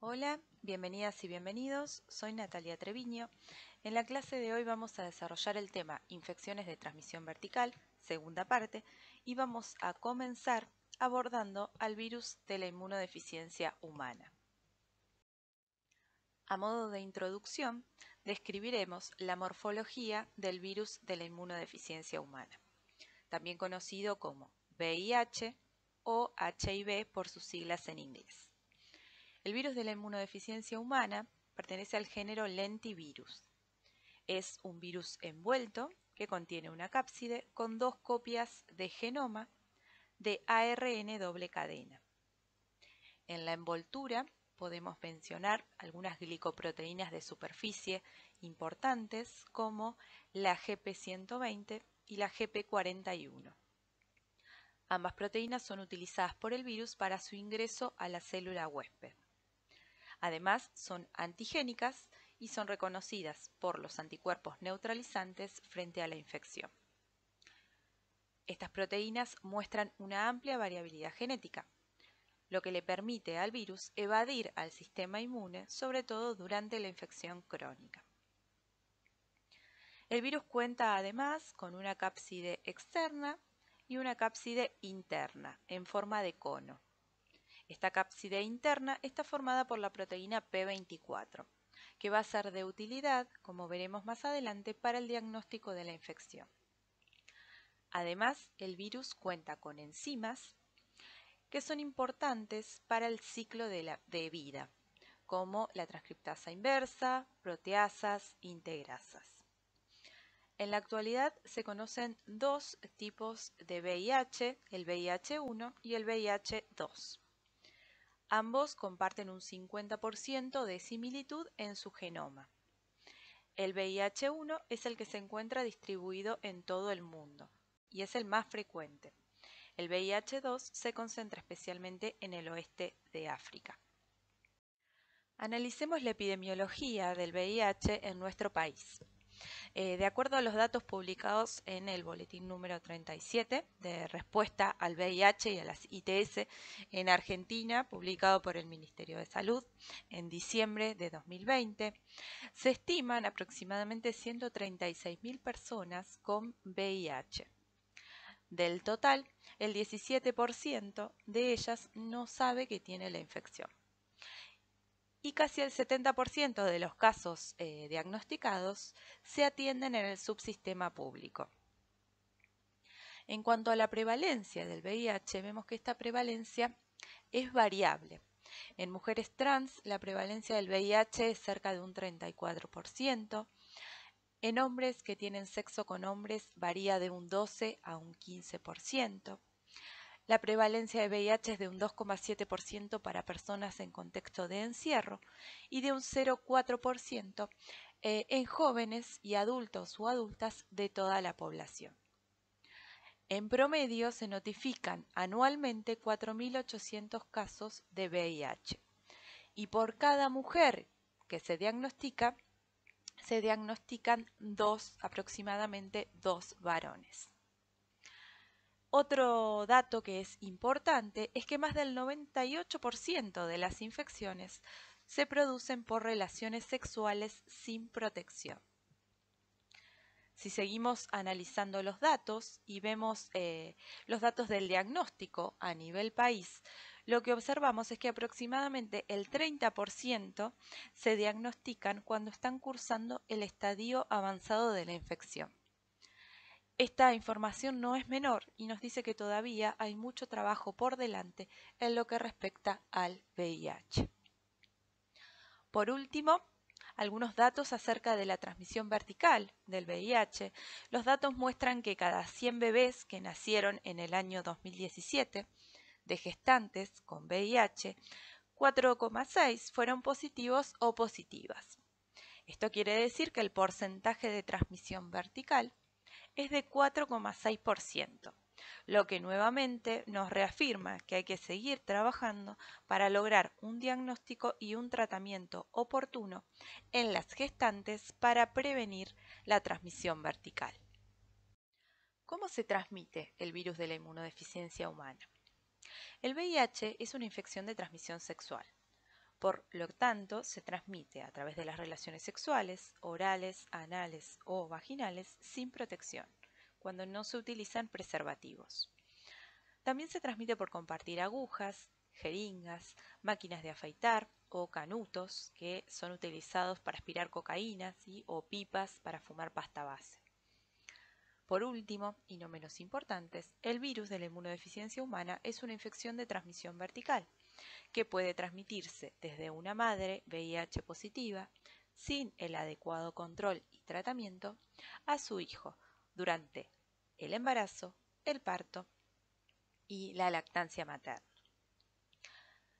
Hola, bienvenidas y bienvenidos. Soy Natalia Treviño. En la clase de hoy vamos a desarrollar el tema infecciones de transmisión vertical, segunda parte, y vamos a comenzar abordando al virus de la inmunodeficiencia humana. A modo de introducción, describiremos la morfología del virus de la inmunodeficiencia humana, también conocido como VIH o HIV por sus siglas en inglés. El virus de la inmunodeficiencia humana pertenece al género lentivirus. Es un virus envuelto que contiene una cápside con dos copias de genoma de ARN doble cadena. En la envoltura podemos mencionar algunas glicoproteínas de superficie importantes como la GP120 y la GP41. Ambas proteínas son utilizadas por el virus para su ingreso a la célula huésped. Además, son antigénicas y son reconocidas por los anticuerpos neutralizantes frente a la infección. Estas proteínas muestran una amplia variabilidad genética, lo que le permite al virus evadir al sistema inmune, sobre todo durante la infección crónica. El virus cuenta además con una cápside externa y una cápside interna en forma de cono. Esta cápside interna está formada por la proteína P24, que va a ser de utilidad, como veremos más adelante, para el diagnóstico de la infección. Además, el virus cuenta con enzimas que son importantes para el ciclo de, vida, como la transcriptasa inversa, proteasas, integrasas. En la actualidad se conocen dos tipos de VIH, el VIH1 y el VIH2. Ambos comparten un 50% de similitud en su genoma. El VIH1 es el que se encuentra distribuido en todo el mundo y es el más frecuente. El VIH2 se concentra especialmente en el oeste de África. Analicemos la epidemiología del VIH en nuestro país. Eh, de acuerdo a los datos publicados en el boletín número 37 de respuesta al VIH y a las ITS en Argentina, publicado por el Ministerio de Salud en diciembre de 2020, se estiman aproximadamente 136.000 personas con VIH. Del total, el 17% de ellas no sabe que tiene la infección y casi el 70% de los casos eh, diagnosticados se atienden en el subsistema público. En cuanto a la prevalencia del VIH, vemos que esta prevalencia es variable. En mujeres trans, la prevalencia del VIH es cerca de un 34%. En hombres que tienen sexo con hombres varía de un 12 a un 15%. La prevalencia de VIH es de un 2,7% para personas en contexto de encierro y de un 0,4% eh, en jóvenes y adultos o adultas de toda la población. En promedio se notifican anualmente 4.800 casos de VIH y por cada mujer que se diagnostica, se diagnostican dos, aproximadamente dos varones. Otro dato que es importante es que más del 98% de las infecciones se producen por relaciones sexuales sin protección. Si seguimos analizando los datos y vemos eh, los datos del diagnóstico a nivel país, lo que observamos es que aproximadamente el 30% se diagnostican cuando están cursando el estadio avanzado de la infección. Esta información no es menor y nos dice que todavía hay mucho trabajo por delante en lo que respecta al VIH. Por último, algunos datos acerca de la transmisión vertical del VIH. Los datos muestran que cada 100 bebés que nacieron en el año 2017 de gestantes con VIH, 4,6 fueron positivos o positivas. Esto quiere decir que el porcentaje de transmisión vertical es de 4,6%, lo que nuevamente nos reafirma que hay que seguir trabajando para lograr un diagnóstico y un tratamiento oportuno en las gestantes para prevenir la transmisión vertical. ¿Cómo se transmite el virus de la inmunodeficiencia humana? El VIH es una infección de transmisión sexual por lo tanto, se transmite a través de las relaciones sexuales, orales, anales o vaginales sin protección, cuando no se utilizan preservativos. También se transmite por compartir agujas, jeringas, máquinas de afeitar o canutos que son utilizados para aspirar cocaína o pipas para fumar pasta base. Por último, y no menos importantes, el virus de la inmunodeficiencia humana es una infección de transmisión vertical, que puede transmitirse desde una madre VIH positiva sin el adecuado control y tratamiento a su hijo durante el embarazo, el parto y la lactancia materna.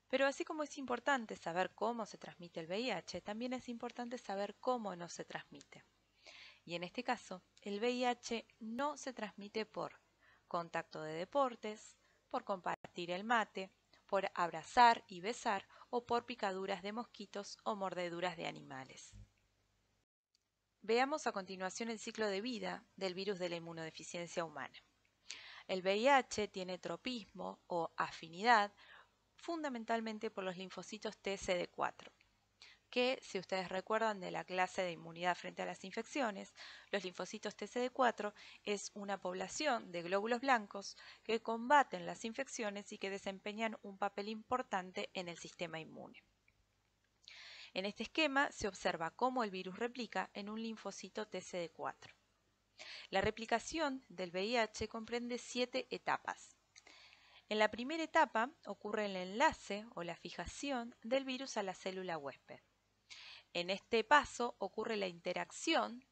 Pero así como es importante saber cómo se transmite el VIH, también es importante saber cómo no se transmite. Y en este caso, el VIH no se transmite por contacto de deportes, por compartir el mate, por abrazar y besar o por picaduras de mosquitos o mordeduras de animales. Veamos a continuación el ciclo de vida del virus de la inmunodeficiencia humana. El VIH tiene tropismo o afinidad fundamentalmente por los linfocitos tcd 4 que, si ustedes recuerdan de la clase de inmunidad frente a las infecciones, los linfocitos TCD4 es una población de glóbulos blancos que combaten las infecciones y que desempeñan un papel importante en el sistema inmune. En este esquema se observa cómo el virus replica en un linfocito TCD4. La replicación del VIH comprende siete etapas. En la primera etapa ocurre el enlace o la fijación del virus a la célula huésped. En este paso ocurre la interacción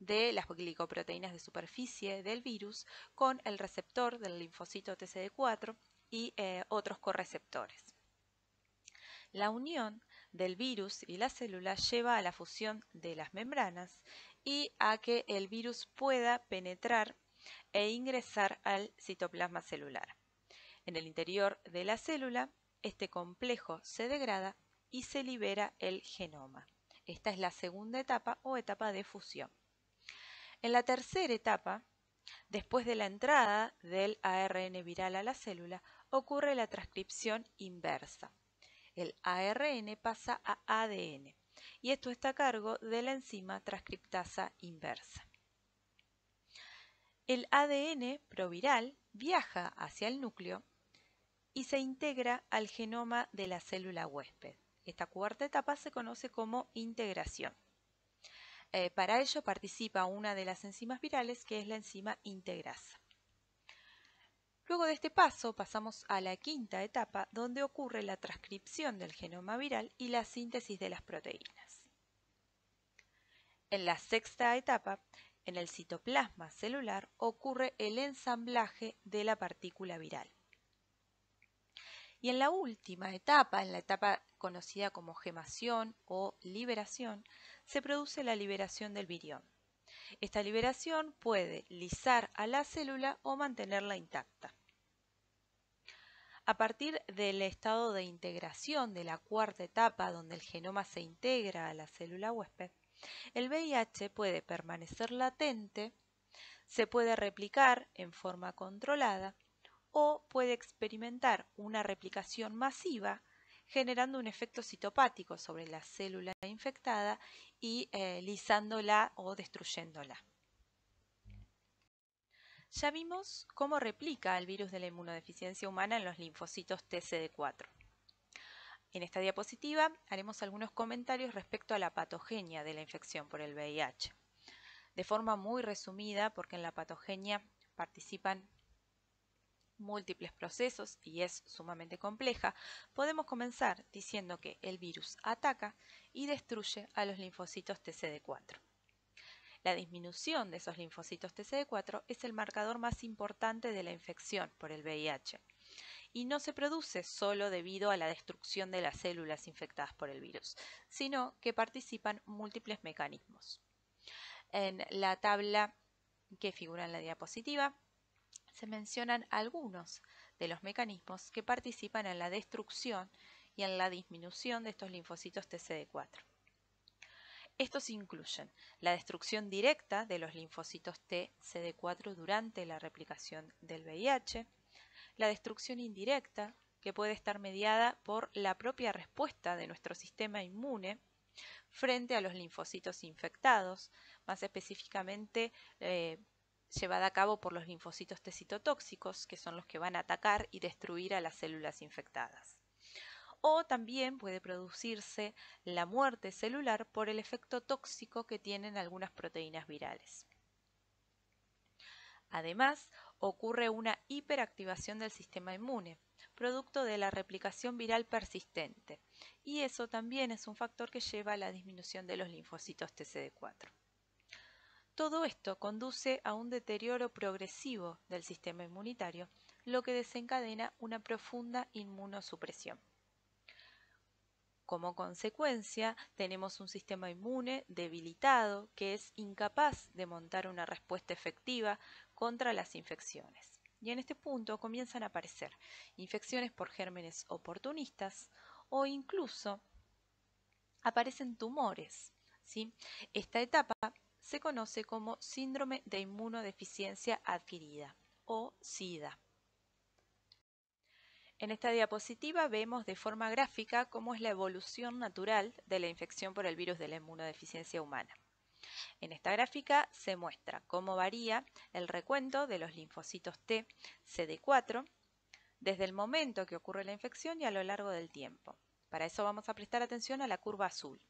de las glicoproteínas de superficie del virus con el receptor del linfocito TCD4 y eh, otros correceptores. La unión del virus y la célula lleva a la fusión de las membranas y a que el virus pueda penetrar e ingresar al citoplasma celular. En el interior de la célula, este complejo se degrada y se libera el genoma. Esta es la segunda etapa o etapa de fusión. En la tercera etapa, después de la entrada del ARN viral a la célula, ocurre la transcripción inversa. El ARN pasa a ADN y esto está a cargo de la enzima transcriptasa inversa. El ADN proviral viaja hacia el núcleo y se integra al genoma de la célula huésped. Esta cuarta etapa se conoce como integración. Eh, para ello participa una de las enzimas virales que es la enzima integrasa. Luego de este paso pasamos a la quinta etapa donde ocurre la transcripción del genoma viral y la síntesis de las proteínas. En la sexta etapa, en el citoplasma celular, ocurre el ensamblaje de la partícula viral. Y en la última etapa, en la etapa conocida como gemación o liberación, se produce la liberación del virión. Esta liberación puede lisar a la célula o mantenerla intacta. A partir del estado de integración de la cuarta etapa, donde el genoma se integra a la célula huésped, el VIH puede permanecer latente, se puede replicar en forma controlada o puede experimentar una replicación masiva generando un efecto citopático sobre la célula infectada y eh, lisándola o destruyéndola. Ya vimos cómo replica el virus de la inmunodeficiencia humana en los linfocitos TCD4. En esta diapositiva haremos algunos comentarios respecto a la patogenia de la infección por el VIH. De forma muy resumida, porque en la patogenia participan múltiples procesos y es sumamente compleja, podemos comenzar diciendo que el virus ataca y destruye a los linfocitos TCD4. La disminución de esos linfocitos TCD4 es el marcador más importante de la infección por el VIH y no se produce solo debido a la destrucción de las células infectadas por el virus, sino que participan múltiples mecanismos. En la tabla que figura en la diapositiva se mencionan algunos de los mecanismos que participan en la destrucción y en la disminución de estos linfocitos TCD4. Estos incluyen la destrucción directa de los linfocitos TCD4 durante la replicación del VIH, la destrucción indirecta que puede estar mediada por la propia respuesta de nuestro sistema inmune frente a los linfocitos infectados, más específicamente eh, llevada a cabo por los linfocitos T-citotóxicos, que son los que van a atacar y destruir a las células infectadas. O también puede producirse la muerte celular por el efecto tóxico que tienen algunas proteínas virales. Además, ocurre una hiperactivación del sistema inmune, producto de la replicación viral persistente, y eso también es un factor que lleva a la disminución de los linfocitos TCD4. Todo esto conduce a un deterioro progresivo del sistema inmunitario, lo que desencadena una profunda inmunosupresión. Como consecuencia, tenemos un sistema inmune debilitado que es incapaz de montar una respuesta efectiva contra las infecciones. Y en este punto comienzan a aparecer infecciones por gérmenes oportunistas o incluso aparecen tumores. ¿sí? Esta etapa se conoce como síndrome de inmunodeficiencia adquirida o SIDA. En esta diapositiva vemos de forma gráfica cómo es la evolución natural de la infección por el virus de la inmunodeficiencia humana. En esta gráfica se muestra cómo varía el recuento de los linfocitos T CD4 desde el momento que ocurre la infección y a lo largo del tiempo. Para eso vamos a prestar atención a la curva azul.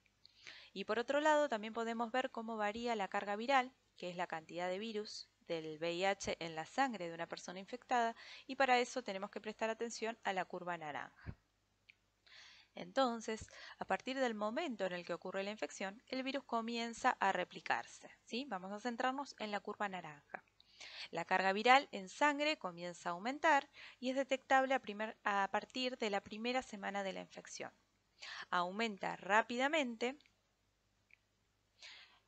Y por otro lado, también podemos ver cómo varía la carga viral, que es la cantidad de virus del VIH en la sangre de una persona infectada, y para eso tenemos que prestar atención a la curva naranja. Entonces, a partir del momento en el que ocurre la infección, el virus comienza a replicarse. ¿sí? Vamos a centrarnos en la curva naranja. La carga viral en sangre comienza a aumentar y es detectable a partir de la primera semana de la infección. Aumenta rápidamente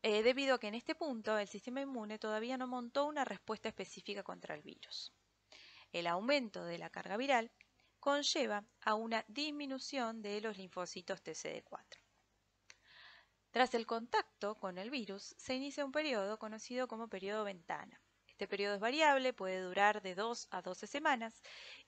eh, debido a que en este punto el sistema inmune todavía no montó una respuesta específica contra el virus. El aumento de la carga viral conlleva a una disminución de los linfocitos TCD4. Tras el contacto con el virus, se inicia un periodo conocido como periodo ventana, este periodo es variable, puede durar de 2 a 12 semanas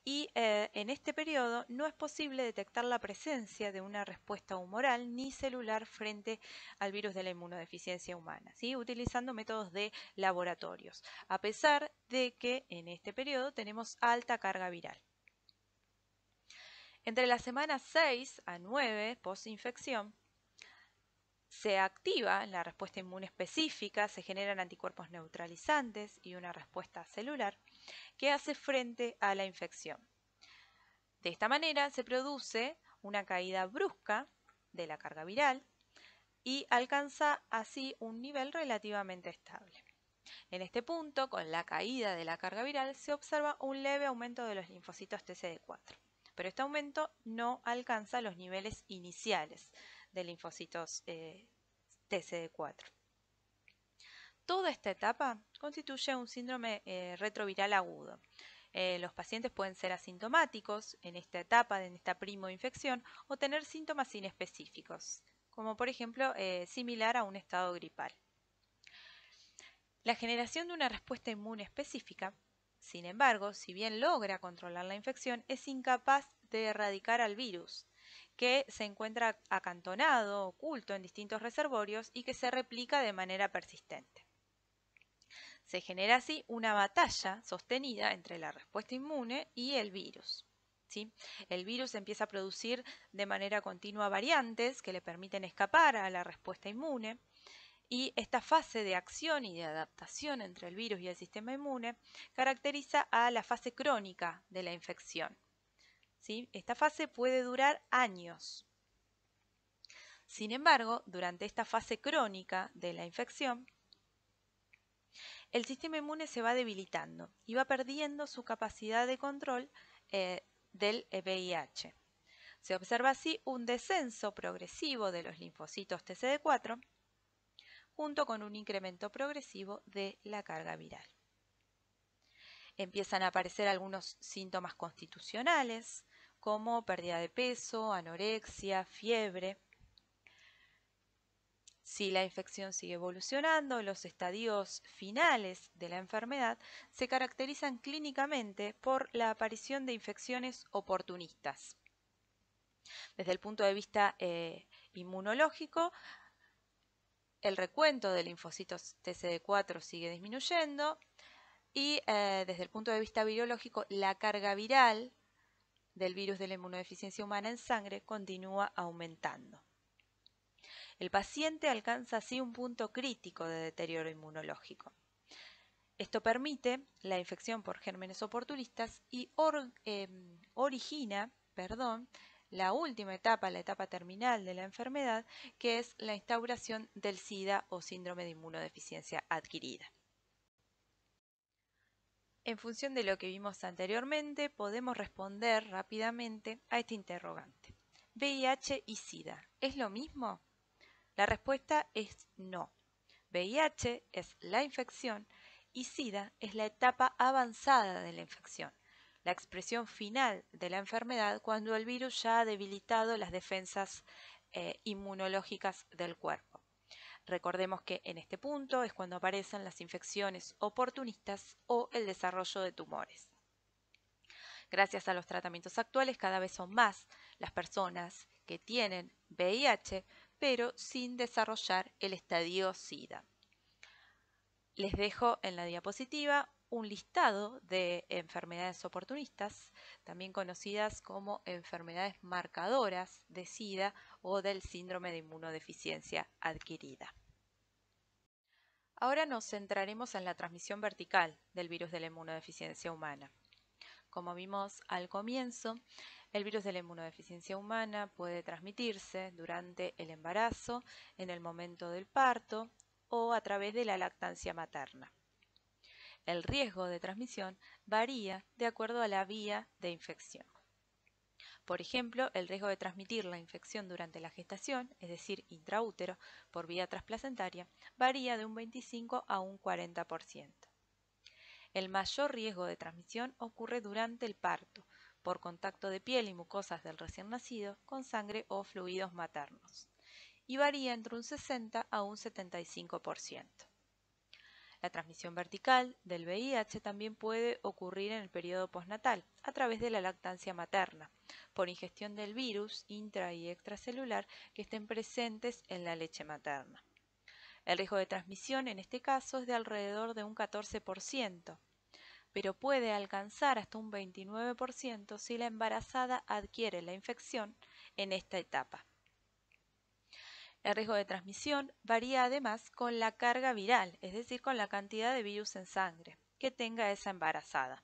y eh, en este periodo no es posible detectar la presencia de una respuesta humoral ni celular frente al virus de la inmunodeficiencia humana, ¿sí? utilizando métodos de laboratorios, a pesar de que en este periodo tenemos alta carga viral. Entre las semanas 6 a 9 post se activa la respuesta inmune específica, se generan anticuerpos neutralizantes y una respuesta celular que hace frente a la infección. De esta manera se produce una caída brusca de la carga viral y alcanza así un nivel relativamente estable. En este punto, con la caída de la carga viral, se observa un leve aumento de los linfocitos TCD4, pero este aumento no alcanza los niveles iniciales, de linfocitos eh, TCD4. Toda esta etapa constituye un síndrome eh, retroviral agudo. Eh, los pacientes pueden ser asintomáticos en esta etapa, en esta primo infección, o tener síntomas inespecíficos, como por ejemplo similar a un estado gripal. La generación de una respuesta inmune específica, sin embargo, si bien logra controlar la infección, es incapaz de erradicar al virus, que se encuentra acantonado, oculto en distintos reservorios y que se replica de manera persistente. Se genera así una batalla sostenida entre la respuesta inmune y el virus. El virus empieza a producir de manera continua variantes que le permiten escapar a la respuesta inmune y esta fase de acción y de adaptación entre el virus y el sistema inmune caracteriza a la fase crónica de la infección esta fase puede durar años. Sin embargo, durante esta fase crónica de la infección, el sistema inmune se va debilitando y va perdiendo su capacidad de control eh, del e VIH. Se observa así un descenso progresivo de los linfocitos TCD4 junto con un incremento progresivo de la carga viral. Empiezan a aparecer algunos síntomas constitucionales, como pérdida de peso, anorexia, fiebre. Si la infección sigue evolucionando, los estadios finales de la enfermedad se caracterizan clínicamente por la aparición de infecciones oportunistas. Desde el punto de vista eh, inmunológico, el recuento de linfocitos TCD4 sigue disminuyendo y eh, desde el punto de vista virológico, la carga viral del virus de la inmunodeficiencia humana en sangre continúa aumentando. El paciente alcanza así un punto crítico de deterioro inmunológico. Esto permite la infección por gérmenes oportunistas y em, origina perdón, la última etapa, la etapa terminal de la enfermedad, que es la instauración del SIDA o síndrome de inmunodeficiencia adquirida. En función de lo que vimos anteriormente, podemos responder rápidamente a este interrogante. VIH y SIDA, ¿es lo mismo? La respuesta es no. VIH es la infección y SIDA es la etapa avanzada de la infección, la expresión final de la enfermedad cuando el virus ya ha debilitado las defensas eh, inmunológicas del cuerpo. Recordemos que en este punto es cuando aparecen las infecciones oportunistas o el desarrollo de tumores. Gracias a los tratamientos actuales cada vez son más las personas que tienen VIH pero sin desarrollar el estadio SIDA. Les dejo en la diapositiva un listado de enfermedades oportunistas, también conocidas como enfermedades marcadoras de SIDA o del síndrome de inmunodeficiencia adquirida. Ahora nos centraremos en la transmisión vertical del virus de la inmunodeficiencia humana. Como vimos al comienzo, el virus de la inmunodeficiencia humana puede transmitirse durante el embarazo, en el momento del parto o a través de la lactancia materna. El riesgo de transmisión varía de acuerdo a la vía de infección. Por ejemplo, el riesgo de transmitir la infección durante la gestación, es decir, intraútero, por vía transplacentaria, varía de un 25 a un 40%. El mayor riesgo de transmisión ocurre durante el parto, por contacto de piel y mucosas del recién nacido con sangre o fluidos maternos, y varía entre un 60 a un 75%. La transmisión vertical del VIH también puede ocurrir en el periodo postnatal, a través de la lactancia materna, por ingestión del virus intra y extracelular que estén presentes en la leche materna. El riesgo de transmisión en este caso es de alrededor de un 14%, pero puede alcanzar hasta un 29% si la embarazada adquiere la infección en esta etapa. El riesgo de transmisión varía además con la carga viral, es decir, con la cantidad de virus en sangre que tenga esa embarazada.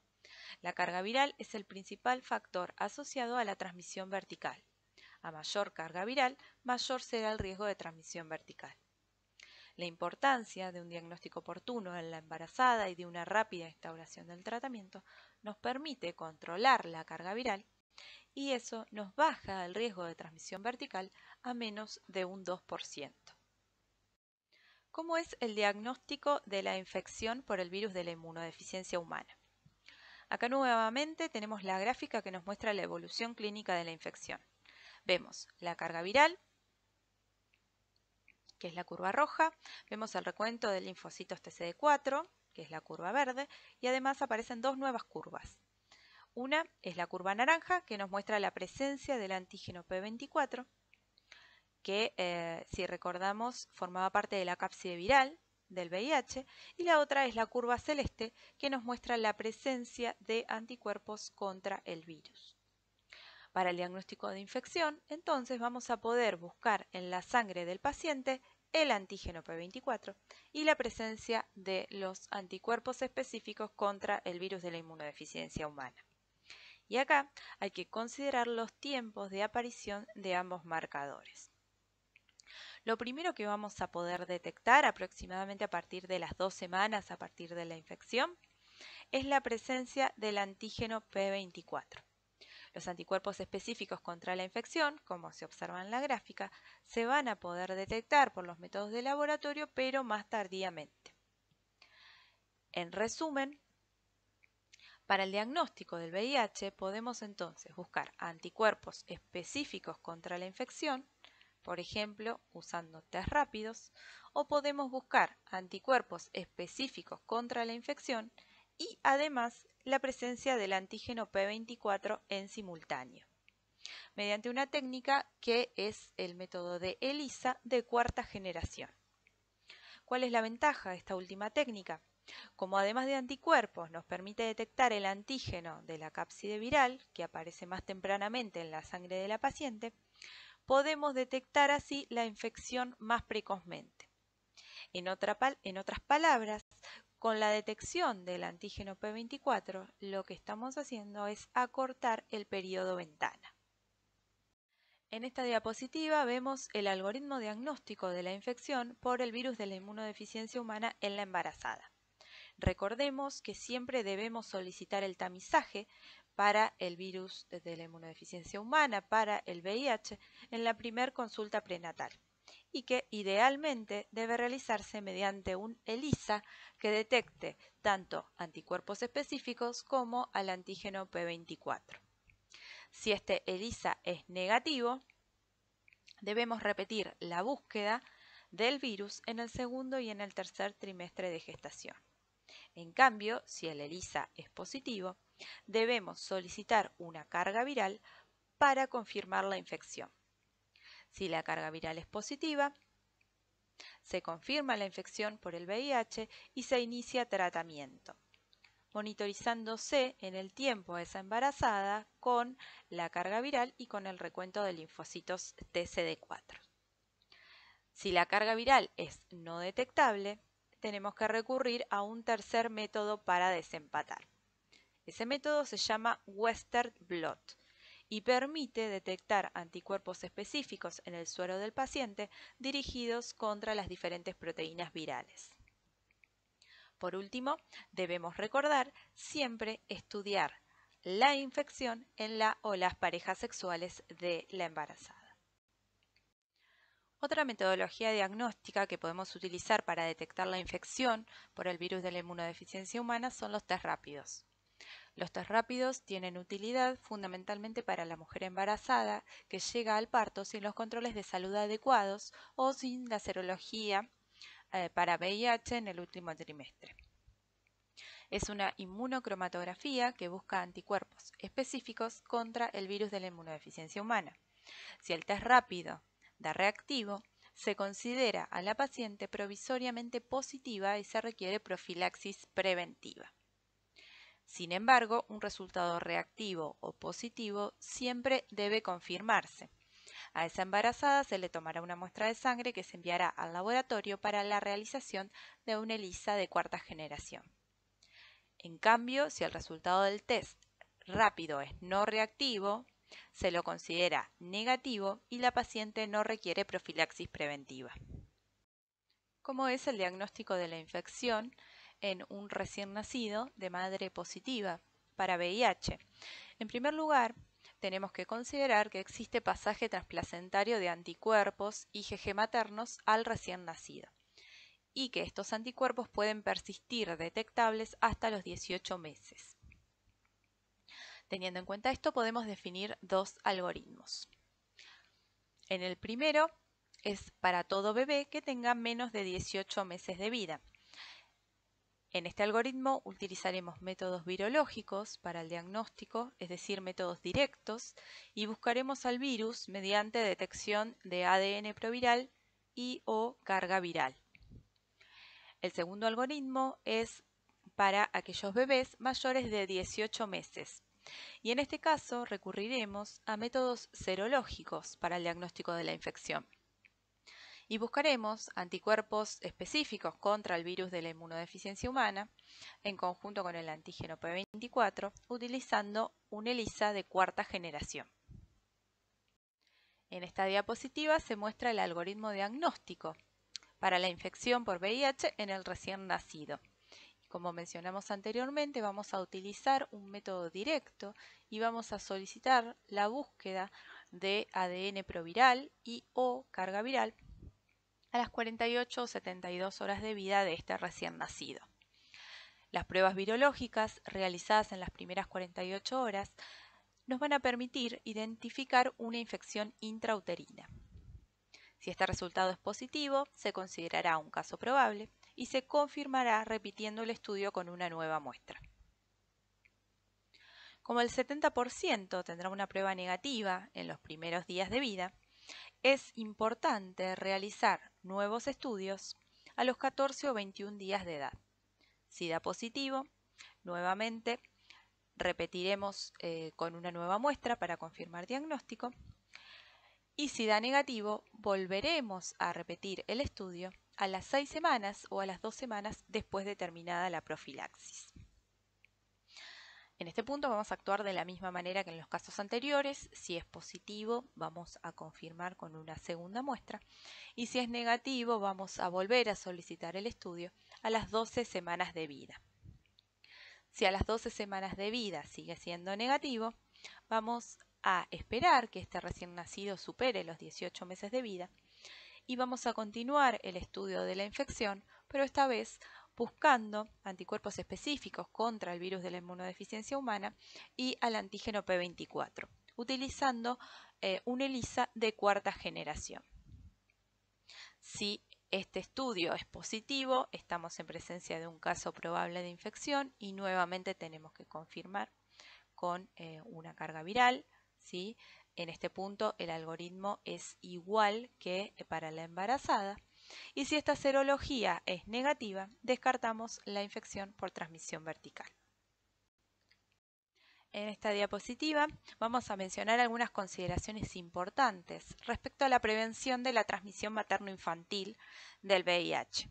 La carga viral es el principal factor asociado a la transmisión vertical. A mayor carga viral, mayor será el riesgo de transmisión vertical. La importancia de un diagnóstico oportuno en la embarazada y de una rápida instauración del tratamiento nos permite controlar la carga viral y eso nos baja el riesgo de transmisión vertical a menos de un 2%. ¿Cómo es el diagnóstico de la infección por el virus de la inmunodeficiencia humana? Acá nuevamente tenemos la gráfica que nos muestra la evolución clínica de la infección. Vemos la carga viral, que es la curva roja, vemos el recuento de linfocitos TCD4, que es la curva verde, y además aparecen dos nuevas curvas, una es la curva naranja que nos muestra la presencia del antígeno P24 que, eh, si recordamos, formaba parte de la cápside viral del VIH y la otra es la curva celeste que nos muestra la presencia de anticuerpos contra el virus. Para el diagnóstico de infección, entonces vamos a poder buscar en la sangre del paciente el antígeno P24 y la presencia de los anticuerpos específicos contra el virus de la inmunodeficiencia humana y acá hay que considerar los tiempos de aparición de ambos marcadores. Lo primero que vamos a poder detectar aproximadamente a partir de las dos semanas a partir de la infección es la presencia del antígeno P24. Los anticuerpos específicos contra la infección, como se observa en la gráfica, se van a poder detectar por los métodos de laboratorio, pero más tardíamente. En resumen, para el diagnóstico del VIH podemos entonces buscar anticuerpos específicos contra la infección, por ejemplo usando test rápidos, o podemos buscar anticuerpos específicos contra la infección y además la presencia del antígeno P24 en simultáneo, mediante una técnica que es el método de ELISA de cuarta generación. ¿Cuál es la ventaja de esta última técnica? Como además de anticuerpos nos permite detectar el antígeno de la cápside viral, que aparece más tempranamente en la sangre de la paciente, podemos detectar así la infección más precozmente. En, otras palabras, con la detección del antígeno P24, lo que estamos haciendo es acortar el periodo ventana. En esta diapositiva vemos el algoritmo diagnóstico de la infección por el virus de la inmunodeficiencia humana en la embarazada. Recordemos que siempre debemos solicitar el tamizaje para el virus de la inmunodeficiencia humana, para el VIH, en la primer consulta prenatal y que idealmente debe realizarse mediante un ELISA que detecte tanto anticuerpos específicos como al antígeno P24. Si este ELISA es negativo, debemos repetir la búsqueda del virus en el segundo y en el tercer trimestre de gestación. En cambio, si el ELISA es positivo, debemos solicitar una carga viral para confirmar la infección. Si la carga viral es positiva, se confirma la infección por el VIH y se inicia tratamiento, monitorizándose en el tiempo esa embarazada con la carga viral y con el recuento de linfocitos TCD4. Si la carga viral es no detectable, tenemos que recurrir a un tercer método para desempatar. Ese método se llama Western Blot y permite detectar anticuerpos específicos en el suero del paciente dirigidos contra las diferentes proteínas virales. Por último, debemos recordar siempre estudiar la infección en la o las parejas sexuales de la embarazada. Otra metodología diagnóstica que podemos utilizar para detectar la infección por el virus de la inmunodeficiencia humana son los test rápidos. Los test rápidos tienen utilidad fundamentalmente para la mujer embarazada que llega al parto sin los controles de salud adecuados o sin la serología eh, para VIH en el último trimestre. Es una inmunocromatografía que busca anticuerpos específicos contra el virus de la inmunodeficiencia humana. Si el test rápido da reactivo, se considera a la paciente provisoriamente positiva y se requiere profilaxis preventiva. Sin embargo, un resultado reactivo o positivo siempre debe confirmarse. A esa embarazada se le tomará una muestra de sangre que se enviará al laboratorio para la realización de una ELISA de cuarta generación. En cambio, si el resultado del test rápido es no reactivo, se lo considera negativo y la paciente no requiere profilaxis preventiva. ¿Cómo es el diagnóstico de la infección en un recién nacido de madre positiva para VIH? En primer lugar, tenemos que considerar que existe pasaje transplacentario de anticuerpos IgG maternos al recién nacido y que estos anticuerpos pueden persistir detectables hasta los 18 meses. Teniendo en cuenta esto, podemos definir dos algoritmos. En el primero es para todo bebé que tenga menos de 18 meses de vida. En este algoritmo utilizaremos métodos virológicos para el diagnóstico, es decir, métodos directos, y buscaremos al virus mediante detección de ADN proviral y o carga viral. El segundo algoritmo es para aquellos bebés mayores de 18 meses, y en este caso recurriremos a métodos serológicos para el diagnóstico de la infección. Y buscaremos anticuerpos específicos contra el virus de la inmunodeficiencia humana en conjunto con el antígeno P24 utilizando un ELISA de cuarta generación. En esta diapositiva se muestra el algoritmo diagnóstico para la infección por VIH en el recién nacido. Como mencionamos anteriormente, vamos a utilizar un método directo y vamos a solicitar la búsqueda de ADN proviral y o carga viral a las 48 o 72 horas de vida de este recién nacido. Las pruebas virológicas realizadas en las primeras 48 horas nos van a permitir identificar una infección intrauterina. Si este resultado es positivo, se considerará un caso probable y se confirmará repitiendo el estudio con una nueva muestra. Como el 70% tendrá una prueba negativa en los primeros días de vida, es importante realizar nuevos estudios a los 14 o 21 días de edad. Si da positivo, nuevamente repetiremos eh, con una nueva muestra para confirmar diagnóstico. Y si da negativo, volveremos a repetir el estudio a las seis semanas o a las dos semanas después de terminada la profilaxis. En este punto vamos a actuar de la misma manera que en los casos anteriores. Si es positivo, vamos a confirmar con una segunda muestra. Y si es negativo, vamos a volver a solicitar el estudio a las 12 semanas de vida. Si a las 12 semanas de vida sigue siendo negativo, vamos a esperar que este recién nacido supere los 18 meses de vida y vamos a continuar el estudio de la infección, pero esta vez buscando anticuerpos específicos contra el virus de la inmunodeficiencia humana y al antígeno P24, utilizando eh, un ELISA de cuarta generación. Si este estudio es positivo, estamos en presencia de un caso probable de infección y nuevamente tenemos que confirmar con eh, una carga viral, ¿sí? en este punto el algoritmo es igual que para la embarazada. Y si esta serología es negativa, descartamos la infección por transmisión vertical. En esta diapositiva vamos a mencionar algunas consideraciones importantes respecto a la prevención de la transmisión materno-infantil del VIH.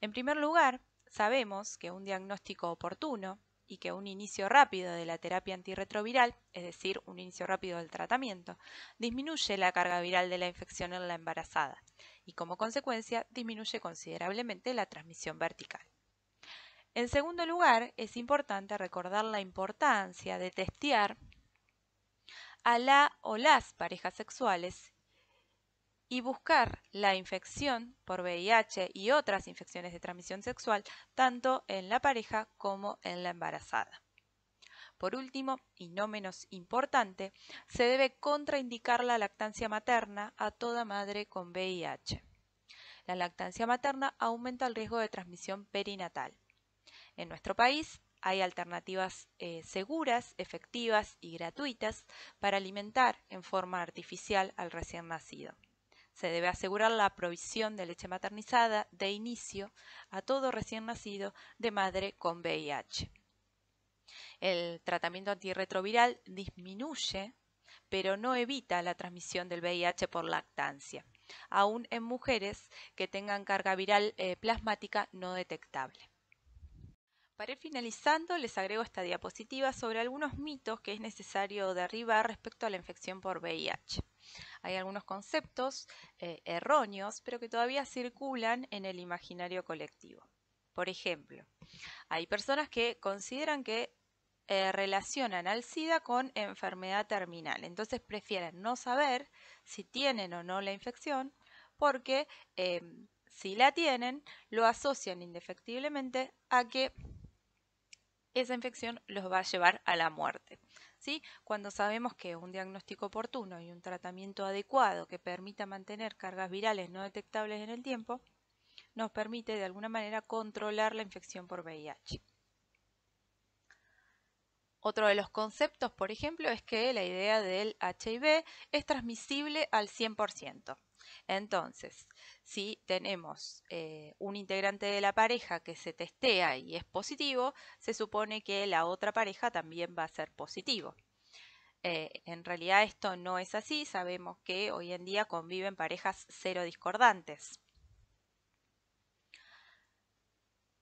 En primer lugar, sabemos que un diagnóstico oportuno y que un inicio rápido de la terapia antirretroviral, es decir, un inicio rápido del tratamiento, disminuye la carga viral de la infección en la embarazada y como consecuencia disminuye considerablemente la transmisión vertical. En segundo lugar, es importante recordar la importancia de testear a la o las parejas sexuales y buscar la infección por VIH y otras infecciones de transmisión sexual tanto en la pareja como en la embarazada. Por último, y no menos importante, se debe contraindicar la lactancia materna a toda madre con VIH. La lactancia materna aumenta el riesgo de transmisión perinatal. En nuestro país hay alternativas eh, seguras, efectivas y gratuitas para alimentar en forma artificial al recién nacido. Se debe asegurar la provisión de leche maternizada de inicio a todo recién nacido de madre con VIH. El tratamiento antirretroviral disminuye, pero no evita la transmisión del VIH por lactancia, aún en mujeres que tengan carga viral eh, plasmática no detectable. Para ir finalizando, les agrego esta diapositiva sobre algunos mitos que es necesario derribar respecto a la infección por VIH hay algunos conceptos eh, erróneos, pero que todavía circulan en el imaginario colectivo. Por ejemplo, hay personas que consideran que eh, relacionan al SIDA con enfermedad terminal, entonces prefieren no saber si tienen o no la infección porque em, si la tienen, lo asocian indefectiblemente a que esa infección los va a llevar a la muerte. ¿sí? Cuando sabemos que un diagnóstico oportuno y un tratamiento adecuado que permita mantener cargas virales no detectables en el tiempo, nos permite de alguna manera controlar la infección por VIH. Otro de los conceptos, por ejemplo, es que la idea del HIV es transmisible al 100%. Entonces, si tenemos eh, un integrante de la pareja que se testea y es positivo, se supone que la otra pareja también va a ser positivo. Eh, en realidad esto no es así, sabemos que hoy en día conviven parejas cero discordantes.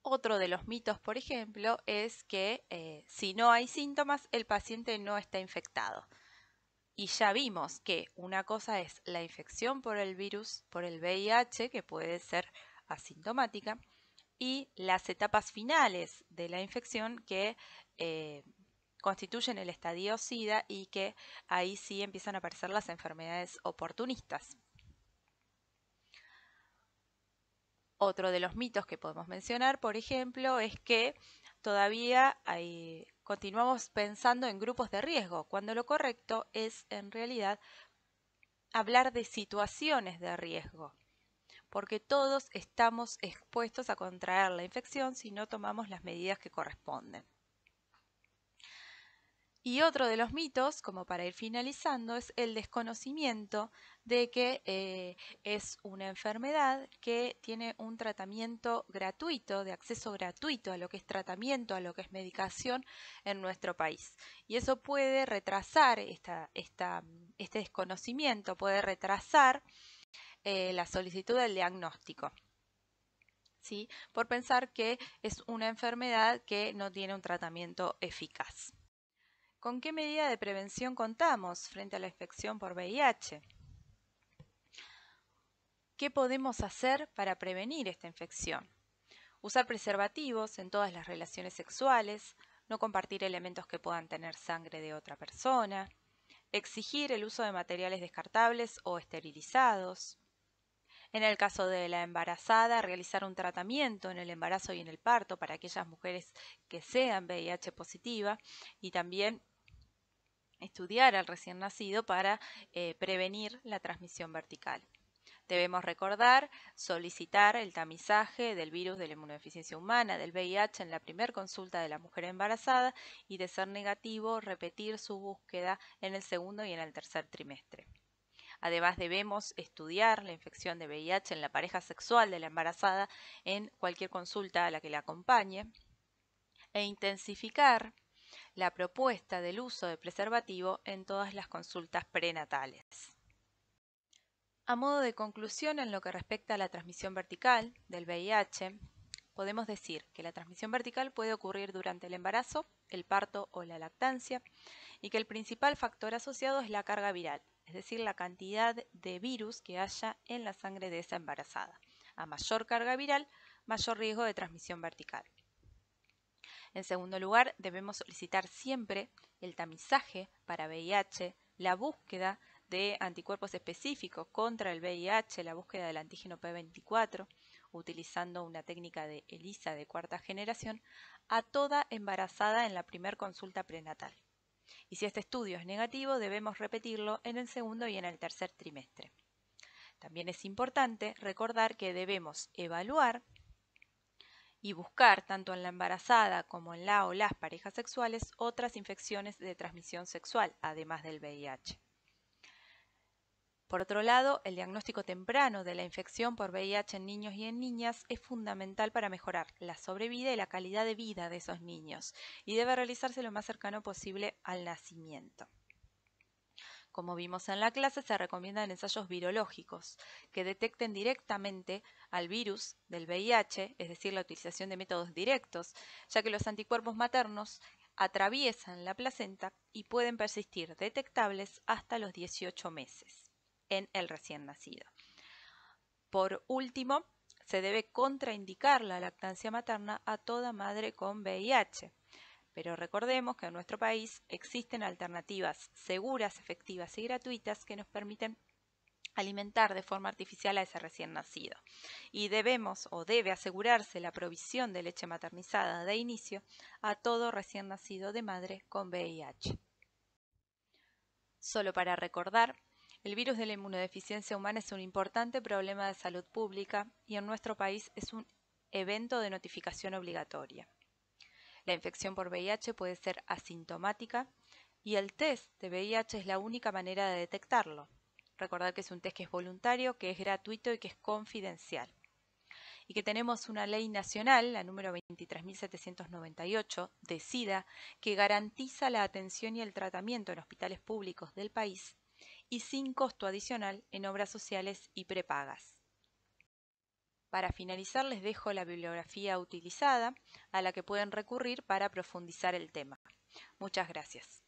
Otro de los mitos, por ejemplo, es que eh, si no hay síntomas, el paciente no está infectado. Y ya vimos que una cosa es la infección por el virus, por el VIH, que puede ser asintomática, y las etapas finales de la infección que eh, constituyen el estadio SIDA y que ahí sí empiezan a aparecer las enfermedades oportunistas. Otro de los mitos que podemos mencionar, por ejemplo, es que todavía continuamos pensando en grupos de riesgo, cuando lo correcto es en realidad hablar de situaciones de riesgo, porque todos estamos expuestos a contraer la infección si no tomamos las medidas que corresponden. Y otro de los mitos, como para ir finalizando, es el desconocimiento de que eh, es una enfermedad que tiene un tratamiento gratuito, de acceso gratuito a lo que es tratamiento, a lo que es medicación en nuestro país. Y eso puede retrasar este desconocimiento, puede retrasar eh, la solicitud del diagnóstico. Por pensar que es una enfermedad que no tiene un tratamiento eficaz. ¿Con qué medida de prevención contamos frente a la infección por VIH? ¿Qué podemos hacer para prevenir esta infección? Usar preservativos en todas las relaciones sexuales, no compartir elementos que puedan tener sangre de otra persona, exigir el uso de materiales descartables o esterilizados. En el caso de la embarazada, realizar un tratamiento en el embarazo y en el parto para aquellas mujeres que sean VIH positiva y también estudiar al recién nacido para eh, prevenir la transmisión vertical. Debemos recordar solicitar el tamizaje del virus de la inmunodeficiencia humana, del VIH, en la primera consulta de la mujer embarazada y, de ser negativo, repetir su búsqueda en el segundo y en el tercer trimestre. Además, debemos estudiar la infección de VIH en la pareja sexual de la embarazada en cualquier consulta a la que la acompañe e intensificar la propuesta del uso de preservativo en todas las consultas prenatales. A modo de conclusión en lo que respecta a la transmisión vertical del VIH, podemos decir que la transmisión vertical puede ocurrir durante el embarazo, el parto o la lactancia y que el principal factor asociado es la carga viral, es decir, la cantidad de virus que haya en la sangre de esa embarazada. A mayor carga viral, mayor riesgo de transmisión vertical. En segundo lugar, debemos solicitar siempre el tamizaje para VIH, la búsqueda de anticuerpos específicos contra el VIH, la búsqueda del antígeno P24, utilizando una técnica de ELISA de cuarta generación, a toda embarazada en la primer consulta prenatal. Y si este estudio es negativo, debemos repetirlo en el segundo y en el tercer trimestre. También es importante recordar que debemos evaluar y buscar tanto en la embarazada como en la o las parejas sexuales otras infecciones de transmisión sexual, además del VIH. Por otro lado, el diagnóstico temprano de la infección por VIH en niños y en niñas es fundamental para mejorar la sobrevida y la calidad de vida de esos niños y debe realizarse lo más cercano posible al nacimiento. Como vimos en la clase, se recomiendan ensayos virológicos que detecten directamente al virus del VIH, es decir, la utilización de métodos directos, ya que los anticuerpos maternos atraviesan la placenta y pueden persistir detectables hasta los 18 meses en el recién nacido. Por último, se debe contraindicar la lactancia materna a toda madre con VIH pero recordemos que en nuestro país existen alternativas seguras, efectivas y gratuitas que nos permiten alimentar de forma artificial a ese recién nacido. Y debemos o debe asegurarse la provisión de leche maternizada de inicio a todo recién nacido de madre con VIH. Solo para recordar, el virus de la inmunodeficiencia humana es un importante problema de salud pública y en nuestro país es un evento de notificación obligatoria. La infección por VIH puede ser asintomática y el test de VIH es la única manera de detectarlo. Recordad que es un test que es voluntario, que es gratuito y que es confidencial. Y que tenemos una ley nacional, la número 23.798, de SIDA, que garantiza la atención y el tratamiento en hospitales públicos del país y sin costo adicional en obras sociales y prepagas. Para finalizar les dejo la bibliografía utilizada a la que pueden recurrir para profundizar el tema. Muchas gracias.